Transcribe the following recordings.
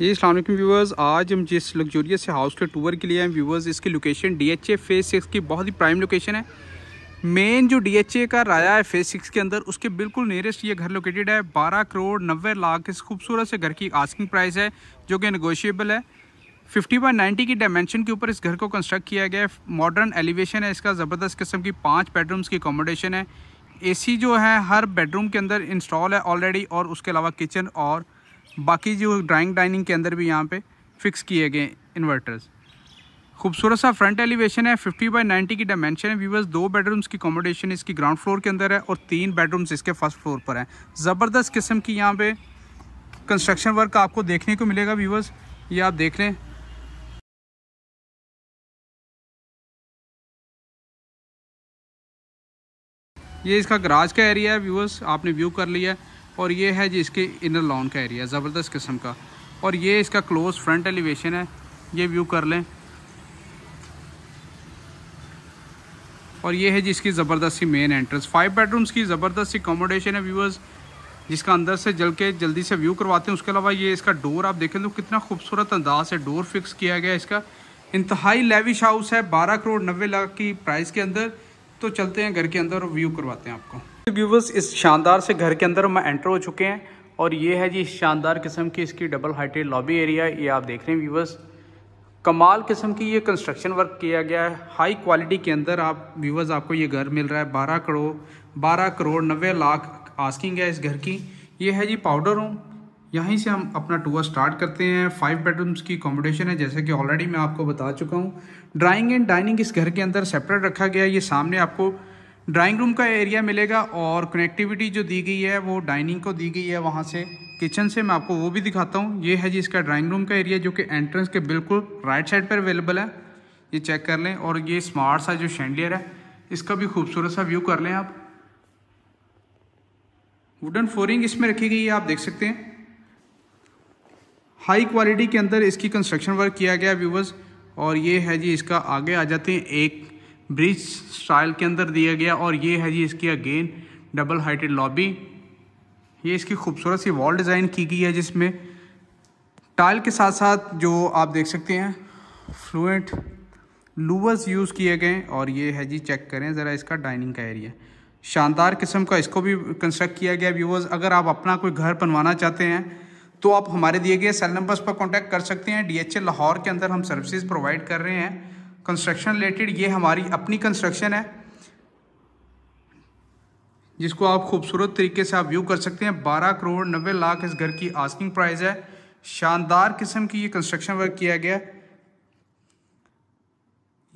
ये अल्लाम व्यूवर्स आज हम जिस लग्जोरियस हाउस के टूर के लिए हैं व्यूवर्स इसकी location D H A phase six की बहुत ही प्राइम लोकेशन है मेन जो डी एच ए का राया है फेज़ सिक्स के अंदर उसके बिल्कुल नियरेस्ट ये घर लोकेटेड है बारह करोड़ नब्बे लाख इस खूबसूरत से घर की आस्किंग प्राइस है जो कि नगोशियबल है फिफ्टी बाई नाइन्टी की डायमेंशन के ऊपर इस घर को कंस्ट्रक्ट किया गया है मॉडर्न एलिवेशन है इसका ज़बरदस्त किस्म की पाँच बेडरूम्स की अकोमोडेशन है सी जो है हर बेडरूम के अंदर इंस्टॉल है ऑलरेडी और उसके अलावा किचन और बाकी जो ड्राइंग डाइनिंग के अंदर भी यहाँ पे फिक्स किए गए इन्वर्टर्स खूबसूरत सा फ्रंट एलिवेशन है 50 बाई 90 की डायमेंशन है व्यूवर्स दो बेडरूम्स की कॉमोडेशन इसकी ग्राउंड फ्लोर के अंदर है और तीन बेडरूम्स इसके फर्स्ट फ्लोर पर हैं ज़बरदस्त किस्म की यहाँ पे कंस्ट्रक्शन वर्क आपको देखने को मिलेगा व्यूवर्स ये आप देख लें ये इसका गराज का एरिया है व्यूवर्स आपने व्यू कर लिया है और ये है जी इसके इनर लॉन का एरिया ज़बरदस्त किस्म का और ये इसका क्लोज फ्रंट एलिवेशन है ये व्यू कर लें और ये है जी इसकी ज़बरदस्त सी मेन एंट्रेंस फाइव बेडरूम्स की ज़बरदस्त सी अकोमोडेशन है व्यूअर्स जिसका अंदर से जल के जल्दी से व्यू करवाते हैं उसके अलावा ये इसका डोर आप देखें तो कितना खूबसूरत अंदाज है डोर फिक्स किया गया इसका इंतहाई लेविश हाउस है बारह करोड़ नब्बे लाख की प्राइस के अंदर तो चलते हैं घर के अंदर और व्यू करवाते हैं आपको व्यूवर्स इस शानदार से घर के अंदर हम एंटर हो चुके हैं और ये है जी शानदार किस्म की इसकी डबल हाइटेड लॉबी एरिया ये आप देख रहे हैं व्यूवर्स कमाल किस्म की ये कंस्ट्रक्शन वर्क किया गया है हाई क्वालिटी के अंदर आप व्यूवर्स आपको ये घर मिल रहा है बारह करोड़ बारह करोड़ नब्बे लाख आस्किंग है इस घर की ये है जी पाउडर रूम यहीं से हम अपना टूर स्टार्ट करते हैं फाइव बेडरूम्स की अकोमोडेशन है जैसे कि ऑलरेडी मैं आपको बता चुका हूँ ड्राइंग एंड डाइनिंग इस घर के अंदर सेपरेट रखा गया है ये सामने आपको ड्राइंग रूम का एरिया मिलेगा और कनेक्टिविटी जो दी गई है वो डाइनिंग को दी गई है वहाँ से किचन से मैं आपको वो भी दिखाता हूँ ये है जी इसका ड्राइंग रूम का एरिया जो कि एंट्रेंस के बिल्कुल राइट साइड पर अवेलेबल है ये चेक कर लें और ये स्मार्ट सा जो शेंडलियर है इसका भी खूबसूरत सा व्यू कर लें आप वुडन फ्लोरिंग इसमें रखी गई है आप देख सकते हैं हाई क्वालिटी के अंदर इसकी कंस्ट्रक्शन वर्क किया गया व्यूवर्स और ये है जी इसका आगे आ जाते हैं एक ब्रिज स्टाइल के अंदर दिया गया और ये है जी इसकी अगेन डबल हाइटेड लॉबी ये इसकी खूबसूरत सी वॉल डिज़ाइन की गई है जिसमें टाइल के साथ साथ जो आप देख सकते हैं फ्लूएंट लूवर्स यूज़ किए गए और ये है जी चेक करें ज़रा इसका डाइनिंग का एरिया शानदार किस्म का इसको भी कंस्ट्रक्ट किया गया व्यूवर्स अगर आप अपना कोई घर बनवाना चाहते हैं तो आप हमारे दिए गए सेल नंबर्स पर कॉन्टैक्ट कर सकते हैं डीएचए लाहौर के अंदर हम सर्विसेज प्रोवाइड कर रहे हैं कंस्ट्रक्शन रिलेटेड ये हमारी अपनी कंस्ट्रक्शन है जिसको आप खूबसूरत तरीके से आप व्यू कर सकते हैं बारह करोड़ नब्बे लाख इस घर की आस्किंग प्राइस है शानदार किस्म की ये कंस्ट्रक्शन वर्क किया गया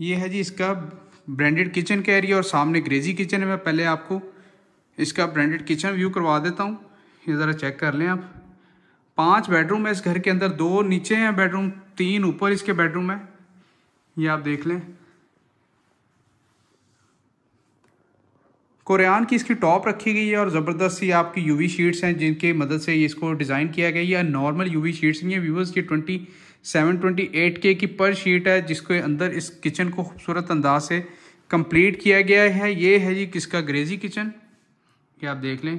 ये है जी इसका ब्रांडेड किचन का एरिया और सामने ग्रेजी किचन है मैं पहले आपको इसका ब्रांडेड किचन व्यू करवा देता हूँ ये ज़रा चेक कर लें आप पांच बेडरूम है इस घर के अंदर दो नीचे हैं बेडरूम तीन ऊपर इसके बेडरूम है ये आप देख लें कोरियान की इसकी टॉप रखी गई है और ज़बरदस्त सी आपकी यूवी शीट्स हैं जिनकी मदद से इसको डिज़ाइन किया गया या नॉर्मल यूवी शीट्स नहीं है व्यूवर्स ये ट्वेंटी सेवन ट्वेंटी एट के की पर शीट है जिसके अंदर इस किचन को खूबसूरत अंदाज से कंप्लीट किया गया है ये है जी किसका ग्रेजी किचन ये आप देख लें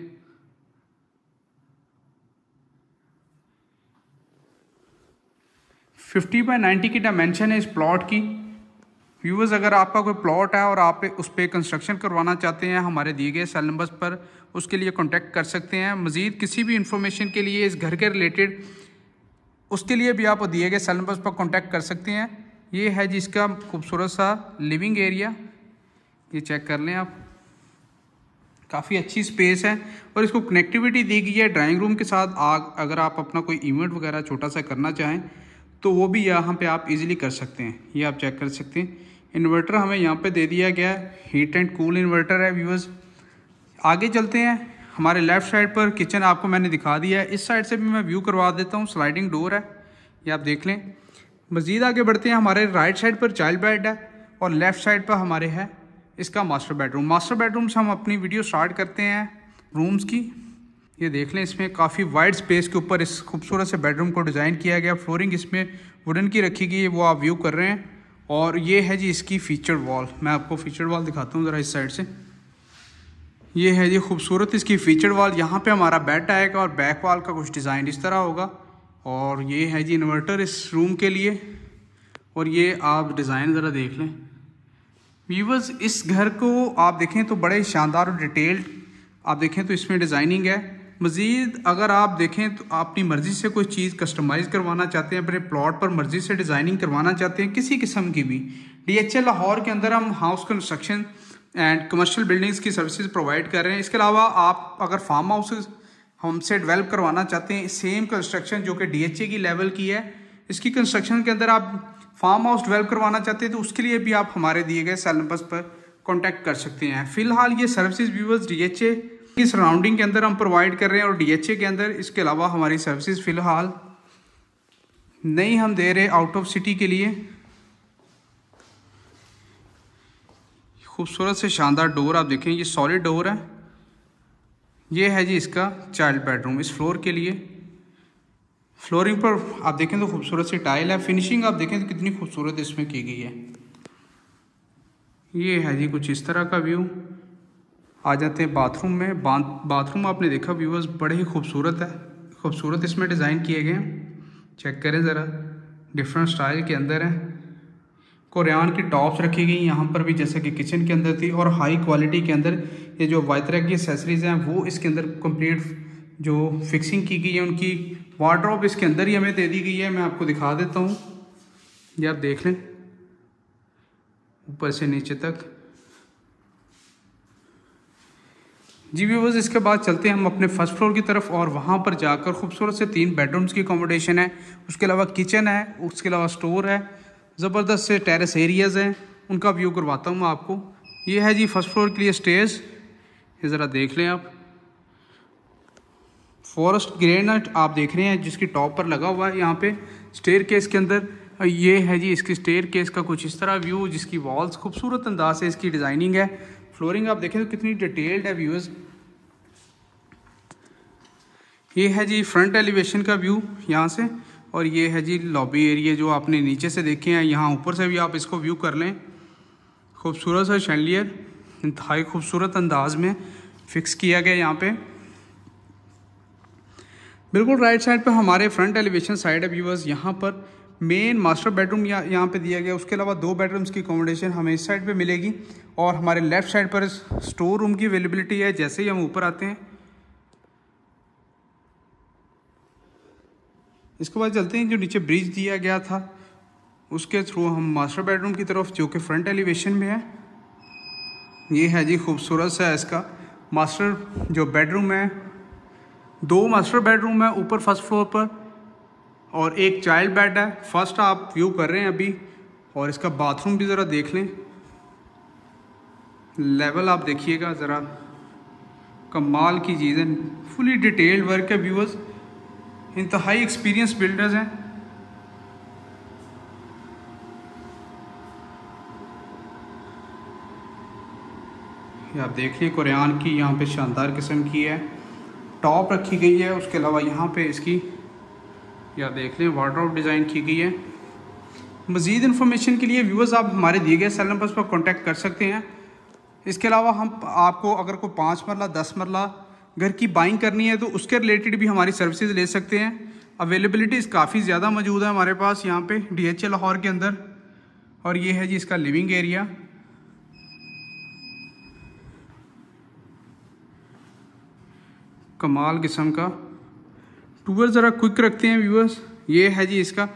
फिफ्टी बाई नाइन्टी की डायमेंशन है इस प्लॉट की व्यूवर्स अगर आपका कोई प्लॉट है और आप उस पर कंस्ट्रक्शन करवाना चाहते हैं हमारे दिए गए सेल नंबर्स पर उसके लिए कॉन्टैक्ट कर सकते हैं मज़ीद किसी भी इंफॉर्मेशन के लिए इस घर के रिलेटेड उसके लिए भी आप दिए गए सेल नंबर्स पर कॉन्टैक्ट कर सकते हैं ये है जिसका खूबसूरत सा लिविंग एरिया ये चेक कर लें आप काफ़ी अच्छी स्पेस है और इसको कनेक्टिविटी दी गई है ड्राइंग रूम के साथ आग अगर आप अपना कोई इवेंट वगैरह छोटा सा करना चाहें तो वो भी यहाँ पे आप इजीली कर सकते हैं ये आप चेक कर सकते हैं इन्वर्टर हमें यहाँ पे दे दिया गया है हीट एंड कूल इन्वर्टर है व्यूअर्स आगे चलते हैं हमारे लेफ़्ट साइड पर किचन आपको मैंने दिखा दिया है इस साइड से भी मैं व्यू करवा देता हूँ स्लाइडिंग डोर है ये आप देख लें मज़ीद आगे बढ़ते हैं हमारे राइट साइड पर चाइल्ड बेड है और लेफ़्ट साइड पर हमारे है इसका मास्टर बेडरूम मास्टर बेडरूम से हम अपनी वीडियो स्टार्ट करते हैं रूम्स की ये देख लें इसमें काफ़ी वाइड स्पेस के ऊपर इस खूबसूरत से बेडरूम को डिज़ाइन किया गया फ्लोरिंग इसमें वुडन की रखी गई है वो आप व्यू कर रहे हैं और ये है जी इसकी फीचर वॉल मैं आपको फीचर वॉल दिखाता हूँ ज़रा इस साइड से ये है जी खूबसूरत इसकी फीचर वॉल यहाँ पे हमारा बेड आएगा और बैक वॉल का कुछ डिज़ाइन इस तरह होगा और ये है जी इन्वर्टर इस रूम के लिए और ये आप डिज़ाइन ज़रा देख लें व्यूवर्स इस घर को आप देखें तो बड़े शानदार और डिटेल्ड आप देखें तो इसमें डिज़ाइनिंग है मज़ीद अगर आप देखें तो अपनी मर्ज़ी से कोई चीज़ कस्टमाइज़ करवाना चाहते हैं अपने प्लॉट पर मर्ज़ी से डिज़ाइनिंग करवाना चाहते हैं किसी किस्म की भी डी एच ए लाहौर के अंदर हम house construction and commercial buildings की सर्विसेज प्रोवाइड कर रहे हैं इसके अलावा आप अगर फार्म हाउसेज हमसे डेवलप करवाना चाहते हैं सेम कंस्ट्रक्शन जो कि डी एच ए की लेवल की है इसकी कंस्ट्रक्शन के अंदर आप फार्म हाउस डेवलप करवाना चाहते हैं तो उसके लिए भी आप हमारे दिए गए सेल नंबर्स पर कॉन्टैक्ट कर सकते हैं फ़िलहाल ये services viewers D H A की सराउंडिंग के अंदर हम प्रोवाइड कर रहे हैं और डीएचए के अंदर इसके अलावा हमारी सर्विसेज फ़िलहाल नहीं हम दे रहे आउट ऑफ सिटी के लिए खूबसूरत से शानदार डोर आप देखें ये सॉलिड डोर है ये है जी इसका चाइल्ड बेडरूम इस फ्लोर के लिए फ्लोरिंग पर आप देखें तो खूबसूरत सी टाइल है फिनिशिंग आप देखें तो कितनी खूबसूरत इसमें की गई है ये है जी कुछ इस तरह का व्यू आ जाते हैं बाथरूम में बाथरूम आपने देखा व्यूवर्स बड़े ही खूबसूरत है खूबसूरत इसमें डिज़ाइन किए गए हैं चेक करें ज़रा डिफरेंट स्टाइल के अंदर हैं कोरियान की टॉप्स रखी गई यहाँ पर भी जैसे कि किचन के अंदर थी और हाई क्वालिटी के अंदर ये जो वाइतरा की एसेसरीज़ हैं वो इसके अंदर कंप्लीट जो फिक्सिंग की गई है उनकी वार्ड्रॉप इसके अंदर ही हमें दे दी गई है मैं आपको दिखा देता हूँ ये आप देख लें ऊपर से नीचे तक जी व्यूवर्स इसके बाद चलते हैं हम अपने फर्स्ट फ्लोर की तरफ और वहाँ पर जाकर खूबसूरत से तीन बेडरूम्स की अकोमोडेशन है उसके अलावा किचन है उसके अलावा स्टोर है ज़बरदस्त से टेरेस एरियाज़ हैं उनका व्यू करवाता हूँ आपको ये है जी फर्स्ट फ्लोर के लिए स्टेज ये ज़रा देख लें आप फॉरेस्ट ग्रेनट आप देख रहे हैं जिसकी टॉप पर लगा हुआ है यहाँ पे स्टेयर केस के अंदर ये है जी इसकी स्टेयर केस का कुछ इस तरह व्यू जिसकी वॉल्स खूबसूरत अंदाज से इसकी डिज़ाइनिंग है फ्लोरिंग आप देखें तो कितनी डिटेल्ड है व्यूज़ ये है जी फ्रंट एलिवेशन का व्यू यहाँ से और ये है जी लॉबी एरिया जो आपने नीचे से देखे हैं यहाँ ऊपर से भी आप इसको व्यू कर लें खूबसूरत सा शैंडलियर इंतहाई खूबसूरत अंदाज में फिक्स किया गया यहाँ पे बिल्कुल राइट साइड पे हमारे फ्रंट एलिवेशन साइड है व्यूवर्स यहाँ पर मेन मास्टर बेडरूम यहाँ पे दिया गया उसके अलावा दो बेडरूम्स की अकोमोडेशन हमें इस साइड पे मिलेगी और हमारे लेफ्ट साइड पर स्टोर रूम की अवेलेबिलिटी है जैसे ही हम ऊपर आते हैं इसके बाद चलते हैं जो नीचे ब्रिज दिया गया था उसके थ्रू हम मास्टर बेडरूम की तरफ जो कि फ्रंट एलिवेशन में है ये है जी खूबसूरत सा इसका मास्टर जो बेडरूम है दो मास्टर बेडरूम है ऊपर फर्स्ट फ्लोर पर और एक चाइल्ड बेड है फर्स्ट आप व्यू कर रहे हैं अभी और इसका बाथरूम भी ज़रा देख लें लेवल आप देखिएगा ज़रा कमाल की चीज़ें फुली डिटेल्ड वर्क है व्यूअर्स इंतहाई एक्सपीरियंस बिल्डर्स हैं आप देख लिए कुरान की यहाँ पे शानदार किस्म की है टॉप रखी गई है उसके अलावा यहाँ पे इसकी या देख लें वाटर डिज़ाइन की गई है मज़ीद इन्फॉर्मेशन के लिए व्यूअर्स आप हमारे दिए गए सेल नंबर्स पर कॉन्टेक्ट कर सकते हैं इसके अलावा हम आपको अगर कोई पाँच मरला दस मरला घर की बाइंग करनी है तो उसके रिलेटेड भी हमारी सर्विसेज ले सकते हैं अवेलेबिलिटीज़ काफ़ी ज़्यादा मौजूद है हमारे पास यहाँ पे डीएचए लाहौर के अंदर और ये है जी इसका लिविंग एरिया कमाल किस्म का टूअर ज़रा क्विक रखते हैं व्यूअर्स ये है जी इसका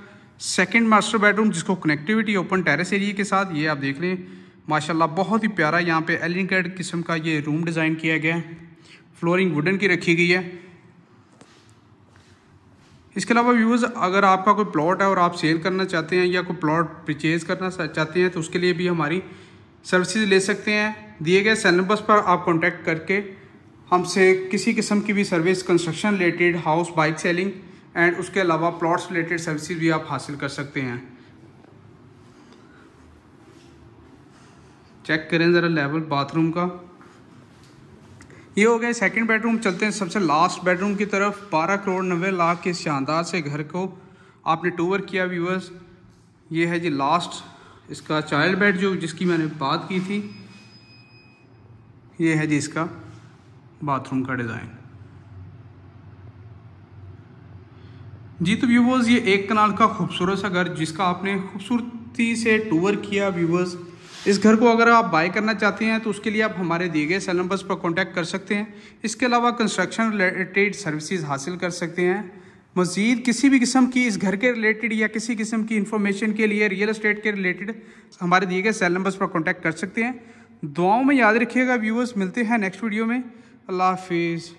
सेकेंड मास्टर बेडरूम जिसको कनेक्टिविटी ओपन टेरेस एरिए के साथ ये आप देख रहे हैं माशाल्लाह बहुत ही प्यारा यहाँ पे एलिनेटेड किस्म का ये रूम डिज़ाइन किया गया है फ्लोरिंग वुडन की रखी गई है इसके अलावा व्यूज़ अगर आपका कोई प्लॉट है और आप सेल करना चाहते हैं या कोई प्लॉट परचेज़ करना चाहते हैं तो उसके लिए भी हमारी सर्विसेज ले सकते हैं दिए गए सेल नंबर्स पर आप कॉन्टैक्ट करके हमसे किसी किस्म की भी service construction related house bike selling and उसके अलावा प्लॉट्स रिलेटेड सर्विसेज भी आप हासिल कर सकते हैं चेक करें ज़रा लेवल बाथरूम का ये हो गया सेकंड बेडरूम चलते हैं सबसे लास्ट बेडरूम की तरफ 12 करोड़ नब्बे लाख के शानदार से घर को आपने टूवर किया व्यूवर्स ये है जी लास्ट इसका चाइल्ड बेड जो जिसकी मैंने बात की थी ये है जी इसका बाथरूम का डिज़ाइन जी तो व्यूवर्स ये एक कनाल का खूबसूरत सा घर जिसका आपने खूबसूरती से टूवर किया व्यूवर्स इस घर को अगर आप बाय करना चाहते हैं तो उसके लिए आप हमारे दिए गए सेल नंबर्स पर कॉन्टैक्ट कर सकते हैं इसके अलावा कंस्ट्रक्शन रिलेटेड सर्विसेज हासिल कर सकते हैं मज़ीद किसी भी किस्म की इस घर के रिलेटेड या किसी किस्म की इंफॉर्मेशन के लिए रियल इस्टेट के रिलेटेड हमारे दिए गए सेल नंबर्स पर कॉन्टैक्ट कर सकते हैं दुआओं में याद रखिएगा व्यूवर्स मिलते हैं नेक्स्ट वीडियो में अल्लाह हाफिज़